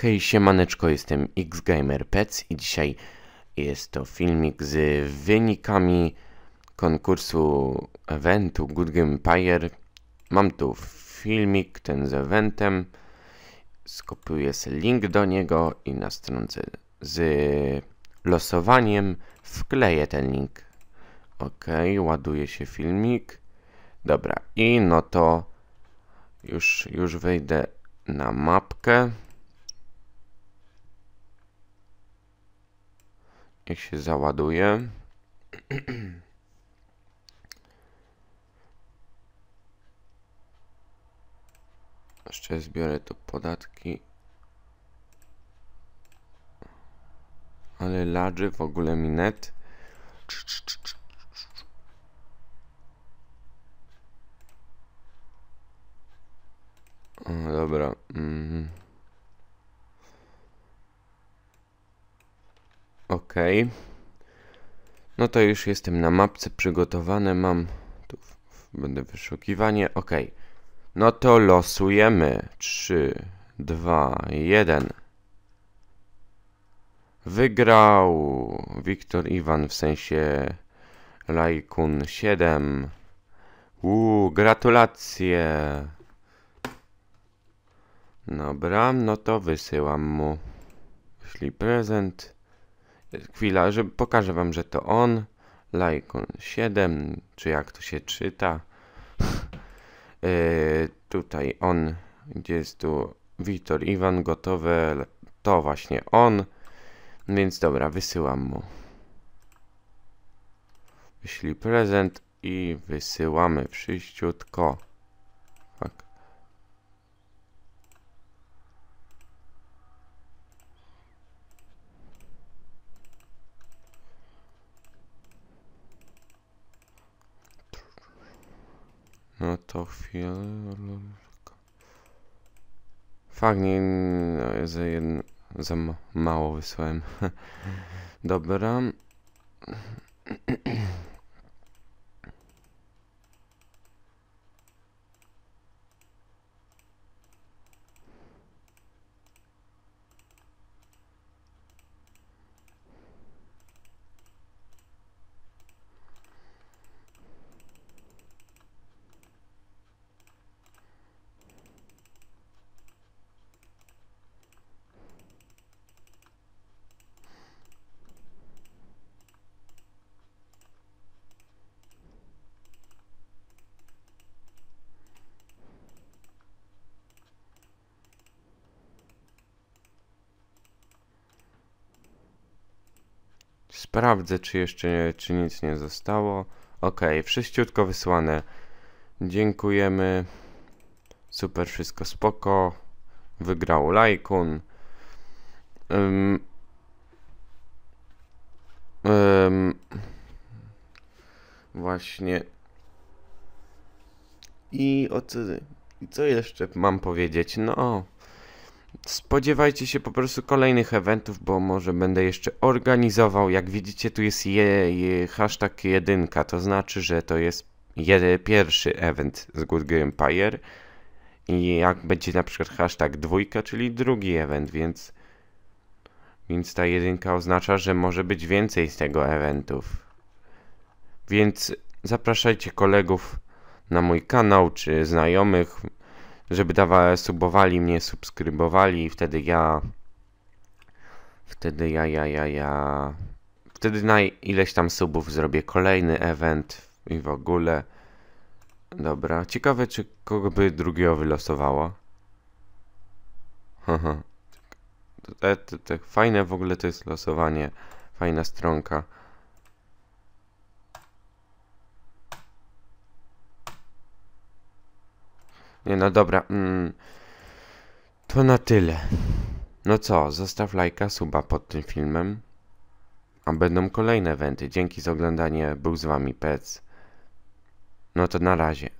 Hej, siemaneczko, jestem xGamerPets i dzisiaj jest to filmik z wynikami konkursu eventu Good Game Empire. Mam tu filmik ten z eventem, skopiuję sobie link do niego i na stronce z losowaniem wkleję ten link. Ok, ładuje się filmik. Dobra, i no to już, już wejdę na mapkę. Niech się załaduje. Jeszcze zbiorę tu podatki. Ale ladży w ogóle minet. Cz, cz, Mm, dobra. Mm. Ok. No to już jestem na mapce przygotowane. Mam. Tu będę wyszukiwanie. Ok. No to losujemy. 3, 2, 1. Wygrał Wiktor Iwan w sensie Lajkun 7. Uuu, gratulacje. Dobra, no to wysyłam mu. Jeśli prezent. Chwila, że pokażę wam, że to on. Lajkon 7, czy jak to się czyta. Yy, tutaj on, gdzie jest tu Witor Iwan gotowe, to właśnie on. Więc dobra, wysyłam mu. Wyślij prezent i wysyłamy wszyściutko. No to chwilę. Fajnie, no, za, jedno, za mało wysłałem. Dobra. Sprawdzę, czy jeszcze czy nic nie zostało. Ok, wszyściutko wysłane. Dziękujemy. Super, wszystko spoko. Wygrał Lajkun. Um, um, właśnie. I o co, i co jeszcze mam powiedzieć? No. Spodziewajcie się po prostu kolejnych eventów, bo może będę jeszcze organizował. Jak widzicie, tu jest je, je, hashtag jedynka, to znaczy, że to jest jedy, pierwszy event z Good Game Empire. I jak będzie na przykład hashtag dwójka, czyli drugi event, więc, więc ta jedynka oznacza, że może być więcej z tego eventów. Więc zapraszajcie kolegów na mój kanał czy znajomych żeby dawały subowali mnie, subskrybowali i wtedy ja... Wtedy ja, ja, ja, ja... Wtedy na ileś tam subów zrobię kolejny event i w ogóle. Dobra, ciekawe czy kogo by drugiego wylosowało. Haha. E, fajne w ogóle to jest losowanie. Fajna stronka. Nie no dobra. Mm. To na tyle. No co, zostaw lajka, suba pod tym filmem. A będą kolejne eventy. Dzięki za oglądanie. Był z wami Pec. No to na razie.